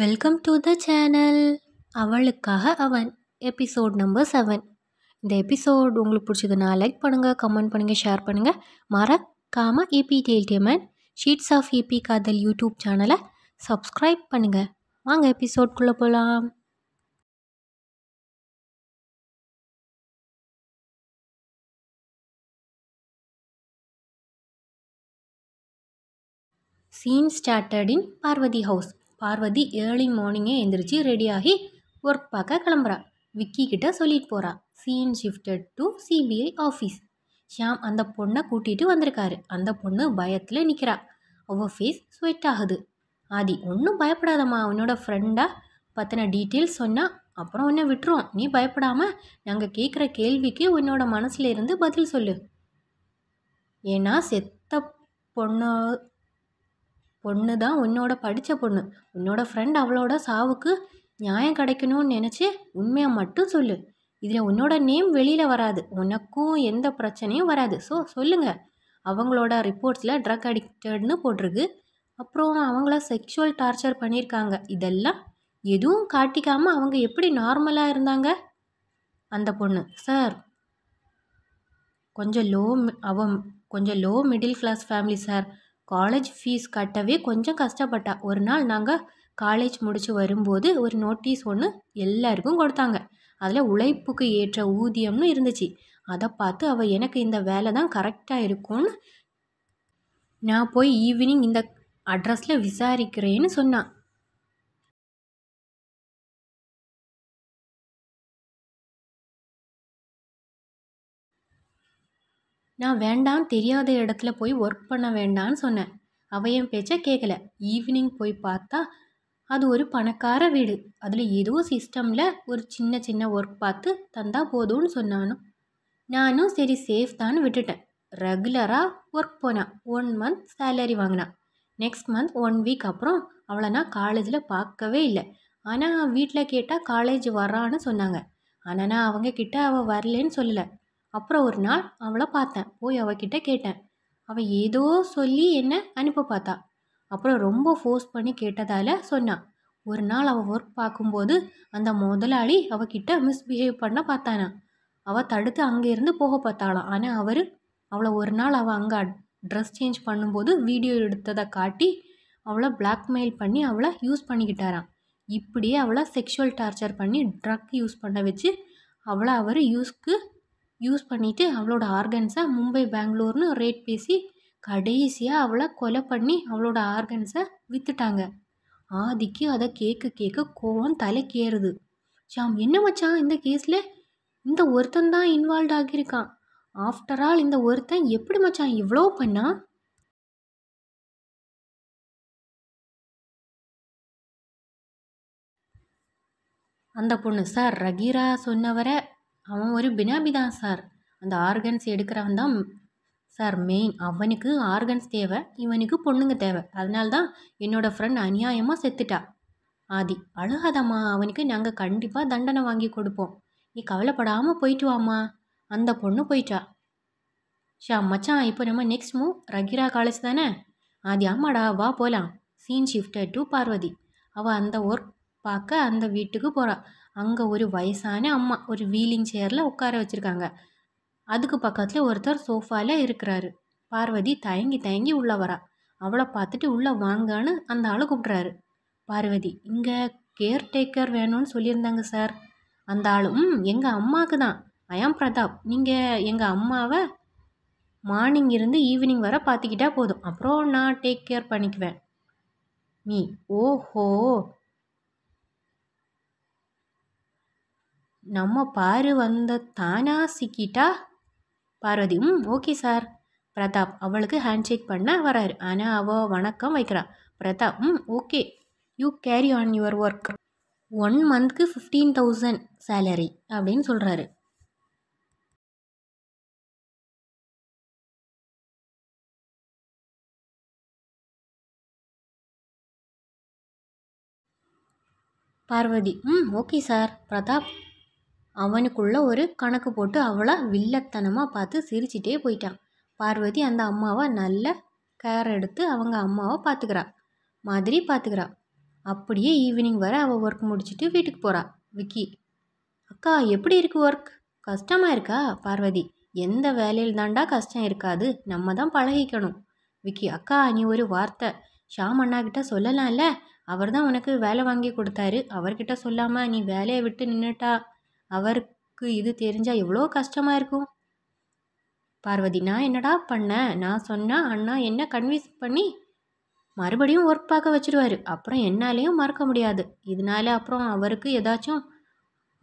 Welcome to the channel அவளுக்காக அவன் episode number seven இந்த எபிசோட் உங்களுக்கு பிடிச்சதுன்னா லைக் பண்ணுங்கள் கமெண்ட் பண்ணுங்கள் ஷேர் பண்ணுங்கள் மறக்காமல் ஏபி டெய்டியமன் ஷீட்ஸ் ஆஃப் ஏபி காதல் யூடியூப் சேனலை சப்ஸ்கிரைப் பண்ணுங்கள் வாங்க எபிசோட்குள்ளே போகலாம் scene started in Parvathi house Parvathi early மார்னிங்கே எழுந்திரிச்சு ரெடியாகி ஒர்க் பார்க்க கிளம்புறா விக்கி கிட்ட சொல்லிட்டு போறா scene shifted to CBI office Shyam அந்த பொண்ணை கூட்டிகிட்டு வந்திருக்காரு அந்த பொண்ணு பயத்தில் நிற்கிறா அவ ஃபேஸ் ஸ்வெட் ஆகுது ஆதி ஒன்றும் பயப்படாதம்மா அவனோட ஃப்ரெண்டாக பற்றின டீட்டெயில்ஸ் சொன்னால் அப்புறம் உன்னை விட்டுருவோம் நீ பயப்படாமல் நாங்கள் கேட்குற கேள்விக்கு உன்னோட மனசில் இருந்து பதில் சொல்லு ஏன்னா செத்த பொண்ணு பொண்ணு தான் உன்னோட படித்த பொண்ணு உன்னோட ஃப்ரெண்ட் அவளோட சாவுக்கு நியாயம் கிடைக்கணும்னு நினச்சி உண்மையாக மட்டும் சொல்லு இதில் உன்னோட நேம் வெளியில் வராது உனக்கும் எந்த பிரச்சனையும் வராது ஸோ சொல்லுங்கள் அவங்களோட ரிப்போர்ட்ஸில் ட்ரக் அடிக்டட்னு போட்டிருக்கு அப்புறம் அவங்கள செக்ஷுவல் டார்ச்சர் பண்ணியிருக்காங்க இதெல்லாம் எதுவும் காட்டிக்காமல் அவங்க எப்படி நார்மலாக இருந்தாங்க அந்த பொண்ணு சார் கொஞ்சம் லோ அவன் கொஞ்சம் low middle class family sir college fees கட்டவே கொஞ்சம் கஷ்டப்பட்டா ஒரு நாள் நாங்கள் காலேஜ் முடித்து வரும்போது ஒரு நோட்டீஸ் ஒன்று எல்லாருக்கும் கொடுத்தாங்க அதில் உழைப்புக்கு ஏற்ற ஊதியம்னு இருந்துச்சு அதை பார்த்து அவள் எனக்கு இந்த வேலை தான் கரெக்டாக இருக்கும்னு நான் போய் ஈவினிங் இந்த அட்ரஸில் விசாரிக்கிறேன்னு சொன்னான் நான் வேண்டாம் தெரியாத இடத்துல போய் ஒர்க் பண்ண வேண்டான்னு சொன்னேன் அவள் என் பேச்சை கேட்கல ஈவினிங் போய் பார்த்தா அது ஒரு பணக்கார வீடு அதில் ஏதோ சிஸ்டமில் ஒரு சின்ன சின்ன ஒர்க் பார்த்து தந்தா போதும்னு சொன்னானும் நானும் சரி சேஃப் தான் விட்டுட்டேன் ரெகுலராக ஒர்க் போனான் ஒன் மந்த் சேலரி வாங்கினான் நெக்ஸ்ட் மந்த் ஒன் வீக் அப்புறம் அவளை நான் காலேஜில் பார்க்கவே இல்லை ஆனால் வீட்டில் கேட்டால் காலேஜ் வரான்னு சொன்னாங்க ஆனால் நான் அவங்க கிட்ட அவள் வரலன்னு சொல்லலை அப்புறம் ஒரு நாள் அவளை பார்த்தேன் போய் அவகிட்ட கேட்டேன் அவள் ஏதோ சொல்லி என்னை அனுப்ப பார்த்தா அப்புறம் ரொம்ப ஃபோர்ஸ் பண்ணி கேட்டதால் சொன்னான் ஒரு நாள் அவள் ஒர்க் பார்க்கும்போது அந்த முதலாளி அவகிட்ட மிஸ்பிஹேவ் பண்ண பார்த்தானா அவள் தடுத்து அங்கேருந்து போக பார்த்தாளாம் ஆனால் அவர் அவளை ஒரு நாள் அவள் அங்கே ட்ரெஸ் சேஞ்ச் பண்ணும்போது வீடியோ எடுத்ததை காட்டி அவளை பிளாக்மெயில் பண்ணி அவளை யூஸ் பண்ணிக்கிட்டாராம் இப்படியே அவளை செக்ஷுவல் டார்ச்சர் பண்ணி ட்ரக் யூஸ் பண்ண வச்சு அவளை அவர் யூஸ்க்கு யூஸ் பண்ணிவிட்டு அவளோட ஆர்கன்ஸை மும்பை பெங்களூர்னு ரேட் பேசி கடைசியாக அவளை கொலை பண்ணி அவளோட ஆர்கன்ஸை விற்றுட்டாங்க ஆதிக்கு அதை கேட்க கேட்க கோவம் தலைக்கேறுது ஷாம் என்ன மச்சான் இந்த கேஸில் இந்த ஒருத்தன் தான் இன்வால்வ் ஆகியிருக்கான் ஆஃப்டர் ஆல் இந்த ஒருத்தன் எப்படி மச்சான் இவ்வளோ பண்ணா அந்த பொண்ணு சார் ரகீரா சொன்னவரை அவன் ஒரு பினாபி தான் சார் அந்த ஆர்கன்ஸ் எடுக்கிறவன் தான் சார் மெயின் அவனுக்கு ஆர்கன்ஸ் தேவை இவனுக்கு பொண்ணுங்க தேவை அதனால்தான் என்னோடய ஃப்ரெண்ட் அநியாயமாக செத்துட்டா ஆதி அழுகாதம்மா அவனுக்கு நாங்கள் கண்டிப்பாக தண்டனை வாங்கி கொடுப்போம் நீ கவலைப்படாமல் போயிட்டு வாம்மா அந்த பொண்ணு போயிட்டா ஷா மச்சான் இப்போ நம்ம நெக்ஸ்ட் மூவ் ரகிரா காலேஜ் தானே ஆதி ஆமாடா வா போகலாம் சீன் ஷிஃப்டர் டு பார்வதி அவள் அந்த ஒர்க் பார்க்க அந்த வீட்டுக்கு போகிறாள் அங்கே ஒரு வயசான அம்மா ஒரு வீலிங் சேரில் உட்கார வச்சுருக்காங்க அதுக்கு பக்கத்தில் ஒருத்தர் சோஃபாவில் இருக்கிறாரு பார்வதி தயங்கி தயங்கி உள்ளே வரா அவளை பார்த்துட்டு உள்ளே வாங்கன்னு அந்த ஆளை கூப்பிட்றாரு பார்வதி இங்கே கேர்டேக்கர் வேணும்னு சொல்லியிருந்தாங்க சார் அந்த ஆளும் எங்கள் அம்மாவுக்கு தான் அயாம் பிரதாப் நீங்கள் எங்கள் அம்மாவை மார்னிங் இருந்து ஈவினிங் வர பார்த்துக்கிட்டா போதும் அப்புறம் நான் டேக் கேர் பண்ணிக்குவேன் நீ ஓஹோ நம்ம பாரு வந்த தானா சிக்கிட்டா பார்வதி ம் ஓகே சார் பிரதாப் அவளுக்கு ஹேண்ட் ஷேக் பண்ண வராரு ஆனால் அவள் வணக்கம் வைக்கிறா Prathap hmm okay you carry on your work one மந்த்க்கு ஃபிஃப்டீன் தௌசண்ட் சேலரி அப்படின்னு சொல்கிறாரு பார்வதி ம் ஓகே சார் பிரதாப் அவனுக்குள்ள ஒரு கணக்கு போட்டு அவளை வில்லத்தனமாக பார்த்து சிரிச்சிட்டே போயிட்டான் பார்வதி அந்த அம்மாவை நல்ல கேர் எடுத்து அவங்க அம்மாவை பார்த்துக்கிறா மாதிரி பார்த்துக்கிறா அப்படியே ஈவினிங் வர அவள் ஒர்க் முடிச்சுட்டு வீட்டுக்கு போகிறா விக்கி அக்கா எப்படி இருக்குது ஒர்க் கஷ்டமாக இருக்கா பார்வதி எந்த வேலையில் தாண்டா கஷ்டம் இருக்காது நம்ம தான் பழகிக்கணும் விக்கி அக்கா நீ ஒரு வார்த்தை ஷாம் அண்ணா கிட்ட சொல்லலாம்ல அவர் தான் உனக்கு வேலை வாங்கி கொடுத்தாரு அவர்கிட்ட சொல்லாமல் நீ வேலையை விட்டு நின்றுட்டா அவருக்கு இது தெரிஞ்சால் எவ்வளோ கஷ்டமாக இருக்கும் பார்வதி நான் என்னடா பண்ணேன் நான் சொன்னால் அண்ணா என்ன கன்வின்ஸ் பண்ணி மறுபடியும் ஒர்க் பார்க்க வச்சுருவார் அப்புறம் என்னாலேயும் மறக்க முடியாது இதனால அப்புறம் அவருக்கு ஏதாச்சும்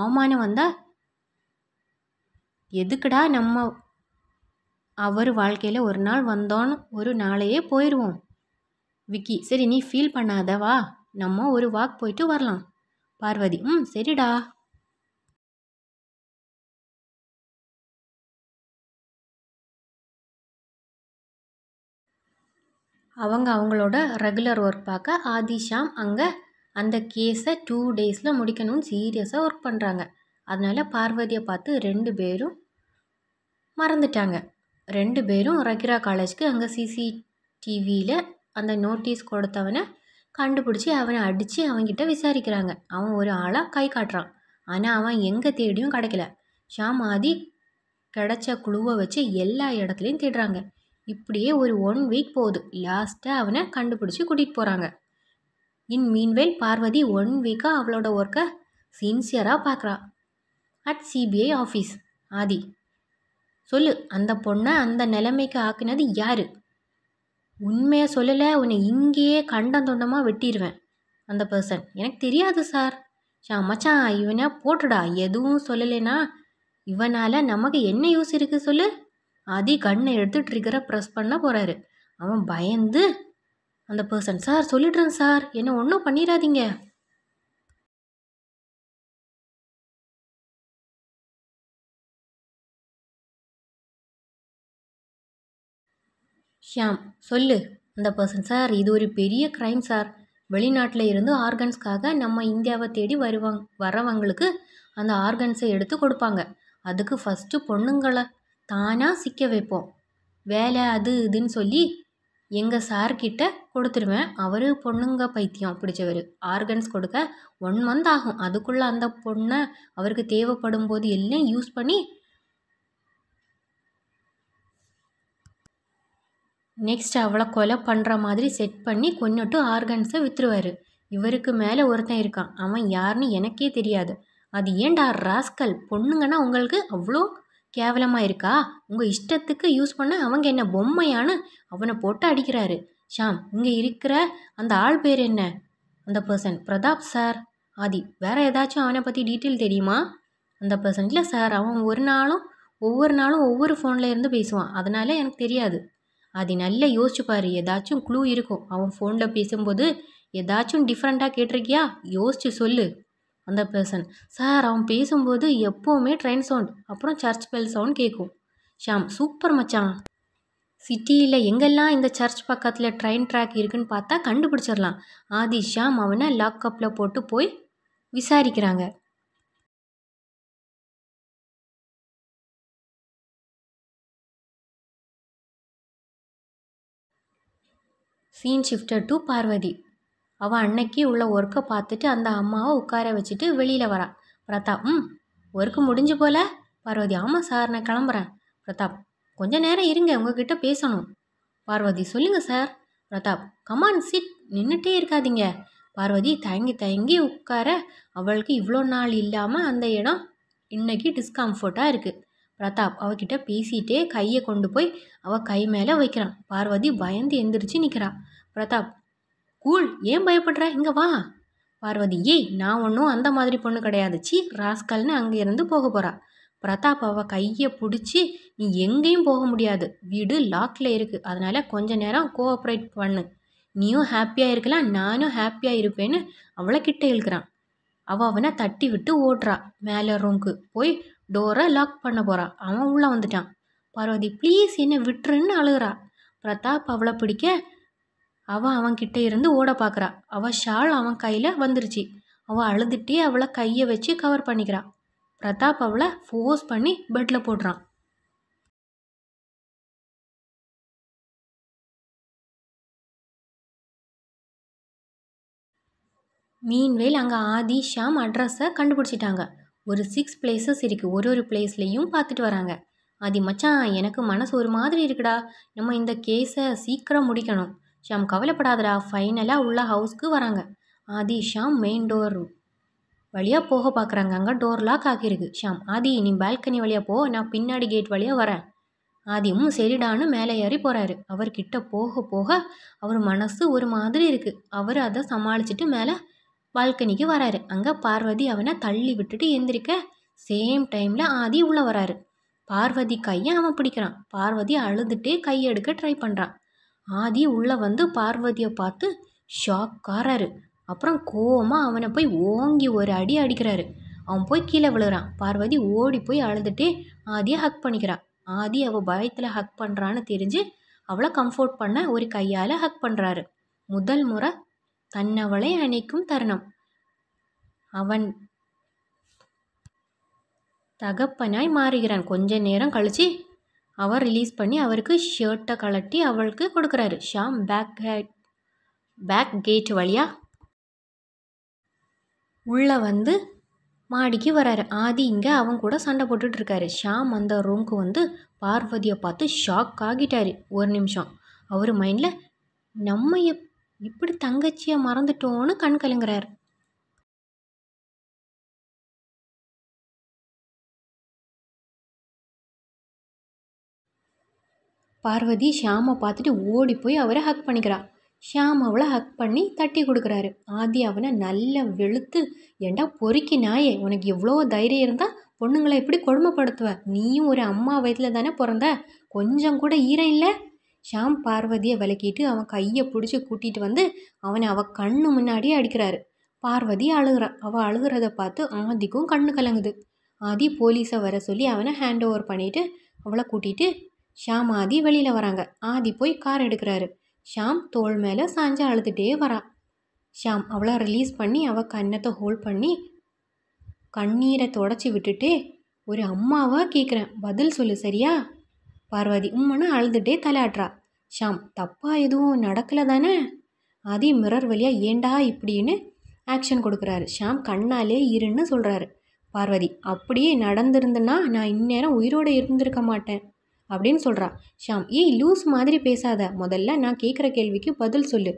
அவமானம் வந்தால் எதுக்குடா நம்ம அவர் வாழ்க்கையில் ஒரு நாள் வந்தோன்னு ஒரு நாளையே போயிடுவோம் விக்கி சரி நீ ஃபீல் பண்ணாதவா நம்ம ஒரு வாக் போயிட்டு வரலாம் பார்வதி ம் சரிடா அவங்க அவங்களோட ரெகுலர் ஒர்க் பார்க்க ஆதிஷாம் அங்கே அந்த கேஸை டூ டேஸில் முடிக்கணும்னு சீரியஸாக ஒர்க் பண்ணுறாங்க அதனால் பார்வதியை பார்த்து ரெண்டு பேரும் மறந்துட்டாங்க ரெண்டு பேரும் ரகிரா காலேஜ்க்கு அங்கே சிசிடிவியில் அந்த நோட்டீஸ் கொடுத்தவனை கண்டுபிடிச்சி அவனை அடித்து அவன்கிட்ட விசாரிக்கிறாங்க அவன் ஒரு ஆளாக கை காட்டுறான் ஆனால் அவன் எங்கே தேடியும் கிடைக்கல ஷாம் ஆதி கிடைச்ச குழுவை வச்சு எல்லா இடத்துலையும் தேடுறாங்க இப்படியே ஒரு ஒன் வீக் போகுது லாஸ்ட்டாக அவனை கண்டுபிடிச்சி கூட்டிகிட்டு போகிறாங்க இன் மீன்வேல் பார்வதி ஒன் வீக்காக அவளோட ஒர்க்கை சின்சியராக பார்க்குறா அட் சிபிஐ ஆஃபீஸ் ஆதி சொல்லு அந்த பொண்ணை அந்த நிலைமைக்கு ஆக்கினது யார் உண்மையை சொல்லலை உன்னை இங்கேயே கண்டம் தொண்டமாக வெட்டிடுவேன் அந்த பர்சன் எனக்கு தெரியாது சார் சா மச்சான் இவனை போட்டுடா எதுவும் சொல்லலைன்னா இவனால் நமக்கு என்ன யூஸ் இருக்குது சொல்லு ஆதி கண்ணை எடுத்து ட்ரிகரை ப்ரெஸ் பண்ண போகிறாரு அவன் பயந்து அந்த பர்சன் சார் சொல்லிடுறேன் சார் என்ன ஒன்றும் பண்ணிடாதீங்க ஷியாம் சொல்லு அந்த பர்சன் சார் இது ஒரு பெரிய க்ரைம் சார் வெளிநாட்டில் இருந்து ஆர்கன்ஸ்க்காக நம்ம இந்தியாவை தேடி வருவாங்க வரவங்களுக்கு அந்த ஆர்கன்ஸை எடுத்து கொடுப்பாங்க அதுக்கு ஃபஸ்ட்டு பொண்ணுங்களை தானாக சிக்க வைப்போம் வேலை அது இதுன்னு சொல்லி எங்கள் சார்கிட்ட கொடுத்துருவேன் அவர் பொண்ணுங்க பைத்தியம் பிடிச்சவர் ஆர்கன்ஸ் கொடுக்க ஒன் மந்த் ஆகும் அதுக்குள்ளே அந்த பொண்ணை அவருக்கு தேவைப்படும் போது எல்லாம் யூஸ் பண்ணி நெக்ஸ்ட் அவளை கொலை பண்ணுற மாதிரி செட் பண்ணி கொன்னுட்டு ஆர்கன்ஸை விற்றுருவார் இவருக்கு மேலே ஒருத்தன் இருக்கான் அவன் யாருன்னு எனக்கே தெரியாது அது ஏன்டா ராஸ்கல் பொண்ணுங்கன்னா உங்களுக்கு அவ்வளோ கேவலமாக இருக்கா உங்கள் இஷ்டத்துக்கு யூஸ் பண்ண அவங்க என்ன பொம்மையான்னு அவனை போட்டு அடிக்கிறாரு ஷாம் இங்கே இருக்கிற அந்த ஆள் பேர் என்ன அந்த பர்சன் பிரதாப் சார் ஆதி வேறு ஏதாச்சும் அவனை பற்றி டீட்டெயில் தெரியுமா அந்த பர்சன் இல்லை சார் அவன் ஒரு நாளும் ஒவ்வொரு நாளும் ஒவ்வொரு ஃபோனில் இருந்து பேசுவான் அதனால் எனக்கு தெரியாது அது நல்லா யோசிச்சு பாரு ஏதாச்சும் க்ளூ இருக்கும் அவன் ஃபோனில் பேசும்போது ஏதாச்சும் டிஃப்ரெண்ட்டாக கேட்டிருக்கியா யோசிச்சு சொல்லு அந்த பர்சன் சார் அவன் பேசும்போது எப்போவுமே ட்ரெயின் சவுண்ட் அப்புறம் சர்ச் பெல் சவுண்ட் கேட்கும் ஷாம் சூப்பர் மச்சான் சிட்டியில் எங்கெல்லாம் இந்த சர்ச் பக்கத்தில் ட்ரெயின் ட்ராக் இருக்குன்னு பார்த்தா கண்டுபிடிச்சிடலாம் ஆதி ஷாம் அவனை லாக்அப்பில் போட்டு போய் விசாரிக்கிறாங்க சீன் ஷிஃப்டட் டு பார்வதி அவள் அன்னைக்கு உள்ள ஒர்க்கை பார்த்துட்டு அந்த அம்மாவை உட்கார வச்சுட்டு வெளியில் வரான் பிரதாப் ம் ஒர்க்கு முடிஞ்சு போல பார்வதி ஆமாம் சார் நான் கிளம்புறேன் பிரதாப் கொஞ்சம் நேரம் இருங்க உங்ககிட்ட பேசணும் பார்வதி சொல்லுங்கள் சார் பிரதாப் கமான் சிட் நின்றுட்டே இருக்காதீங்க பார்வதி தயங்கி தயங்கி உட்கார அவளுக்கு இவ்வளோ நாள் இல்லாமல் அந்த இடம் இன்னைக்கு டிஸ்கம்ஃபர்ட்டாக இருக்குது பிரதாப் அவகிட்ட பேசிகிட்டே கையை கொண்டு போய் அவள் கை மேலே வைக்கிறான் பார்வதி பயந்து எந்திரிச்சு நிற்கிறான் பிரதாப் கூழ் ஏன் பயப்படுற இங்கே வா பார்வதி ஏய் நான் ஒன்றும் அந்த மாதிரி பொண்ணு கிடையாது சி ராஸ்கல்னு அங்கே இருந்து போக போகிறா பிரதாப் அவள் கையை பிடிச்சி நீ எங்கேயும் போக முடியாது வீடு லாக்கில் இருக்குது அதனால் கொஞ்ச நேரம் கோஆப்ரேட் பண்ணு நீயும் ஹாப்பியாக இருக்கலாம் நானும் ஹாப்பியாக இருப்பேன்னு அவளை கிட்ட இழுக்கிறான் அவள் அவனை தட்டி விட்டு ஓட்டுறா மேலே ரூம்க்கு போய் டோரை லாக் பண்ண போகிறான் அவன் உள்ளே வந்துட்டான் பார்வதி ப்ளீஸ் என்னை விட்டுருன்னு அழுகிறா பிரதாப் அவளை பிடிக்க அவள் கிட்டே இருந்து ஓட பார்க்குறா அவள் ஷால் அவன் கையில் வந்துருச்சு அவள் அழுதுகிட்டே அவளை கையை வச்சு கவர் பண்ணிக்கிறான் பிரதாப் அவளை ஃபோர்ஸ் பண்ணி பெட்டில் போடுறான் மீன்வேல் அங்கே ஆதி ஷாம் அட்ரஸை கண்டுபிடிச்சிட்டாங்க ஒரு சிக்ஸ் பிளேஸஸ் இருக்குது ஒரு ஒரு பிளேஸ்லேயும் பார்த்துட்டு வராங்க ஆதி மச்சான் எனக்கு மனசு ஒரு மாதிரி இருக்குடா நம்ம இந்த கேஸை சீக்கிரம் முடிக்கணும் ஷாம் கவலைப்படாதடா ஃபைனலாக உள்ள ஹவுஸ்க்கு வராங்க Adhi Sham main door room வழியாக போக பார்க்குறாங்க அங்கே டோர் லாக் ஆகியிருக்கு ஷாம் ஆதி நீ பால்கனி வழியாக போ நான் பின்னாடி கேட் வழியாக வரேன் ஆதியும் சரிடான்னு மேலே ஏறி போகிறாரு அவர்கிட்ட போக போக அவர் மனசு ஒரு மாதிரி இருக்குது அவர் அதை சமாளிச்சுட்டு மேலே பால்கனிக்கு வராரு அங்கே பார்வதி அவனை தள்ளி விட்டுட்டு எந்திரிக்க சேம் டைமில் ஆதி உள்ளே வராரு பார்வதி கையை அவன் பிடிக்கிறான் பார்வதி அழுதுகிட்டே கையெடுக்க ட்ரை பண்ணுறான் ஆதி உள்ளே வந்து பார்வதியை பார்த்து ஷாக்காராரு அப்புறம் கோவமாக அவனை போய் ஓங்கி ஒரு அடி அடிக்கிறாரு அவன் போய் கீழே விழுகிறான் பார்வதி ஓடி போய் அழுதுகிட்டே ஆதியை ஹக் பண்ணிக்கிறான் ஆதி அவள் பயத்தில் ஹக் பண்ணுறான்னு தெரிஞ்சு அவளை கம்ஃபோர்ட் பண்ண ஒரு கையால் ஹக் பண்ணுறாரு முதல் முறை தன்னவளை அணைக்கும் தருணம் அவன் தகப்பனாய் மாறுகிறான் கொஞ்ச நேரம் கழித்து அவர் ரிலீஸ் பண்ணி அவருக்கு ஷர்ட்டை கலட்டி அவளுக்கு கொடுக்குறாரு ஷாம் பேக் பேக் கேட் வழியாக உள்ளே வந்து மாடிக்கு வராரு ஆதி இங்கே அவங்க கூட சண்டை போட்டுட்ருக்காரு ஷாம் அந்த ரூம்க்கு வந்து பார்வதியை பார்த்து ஷாக் ஆகிட்டார் ஒரு நிமிஷம் அவர் மைண்டில் நம்ம எப் இப்படி தங்கச்சியை மறந்துட்டோன்னு கண் கலங்குறாரு பார்வதி ஷியாமை பார்த்துட்டு ஓடி போய் அவரை ஹக் பண்ணிக்கிறாள் ஷியாம் அவளை ஹக் பண்ணி தட்டி கொடுக்குறாரு ஆதி அவனை நல்லா வெளுத்து ஏண்டா பொறுக்கி நாயே உனக்கு எவ்வளோ தைரியம் இருந்தால் பொண்ணுங்களை எப்படி கொடுமைப்படுத்துவ நீயும் ஒரு அம்மா வயதில் தானே பிறந்த கொஞ்சம் கூட ஈரம் இல்லை ஷாம் பார்வதியை விளக்கிட்டு அவன் கையை பிடிச்சி கூட்டிகிட்டு வந்து அவனை அவள் கண்ணு முன்னாடியே அடிக்கிறாரு பார்வதி அழுகிறா அவள் அழுகிறத பார்த்து ஆதிக்கும் கண்ணு கலங்குது ஆதி போலீஸை வர சொல்லி அவனை ஹேண்ட் ஓவர் பண்ணிவிட்டு அவளை கூட்டிகிட்டு ஷாம் ஆதி வெளியில் வராங்க ஆதி போய் கார் எடுக்கிறாரு ஷாம் தோல் மேலே சாஞ்சா அழுதுகிட்டே வரா ஷாம் அவளை ரிலீஸ் பண்ணி அவள் கன்னத்தை ஹோல்ட் பண்ணி கண்ணீரை தொடச்சி விட்டுட்டு ஒரு அம்மாவாக கேட்குறேன் பதில் சொல்லு சரியா பார்வதி உம்மனை அழுதுகிட்டே தலையாட்றா ஷாம் தப்பாக எதுவும் நடக்கலை தானே ஆதி மிரர் வழியாக ஏண்டா இப்படின்னு ஆக்ஷன் கொடுக்குறாரு ஷாம் கண்ணாலே இருன்னு சொல்கிறாரு பார்வதி அப்படியே நடந்திருந்தேன்னா நான் இந்நேரம் உயிரோடு இருந்திருக்க மாட்டேன் அப்படின்னு சொல்கிறா ஷாம் ஏய் லூஸ் மாதிரி பேசாத முதல்ல நான் கேட்குற கேள்விக்கு பதில் சொல்லு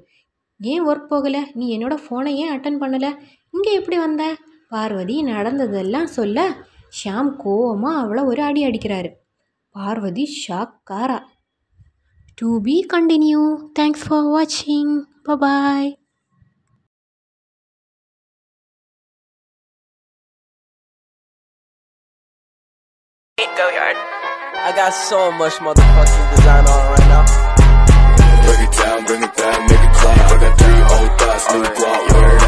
ஏன் ஒர்க் போகலை நீ என்னோட ஃபோனை ஏன் அட்டன் பண்ணலை இங்கே எப்படி வந்த பார்வதி நடந்ததெல்லாம் சொல்ல ஷாம் கோவமாக அவளை ஒரு அடி அடிக்கிறாரு பார்வதி ஷாக்காரா to be continued thanks for வாட்சிங் bye bye bye I got so much motherfucking design on right now. Break it down, bring it down, make it clap. I got three old thoughts, new block.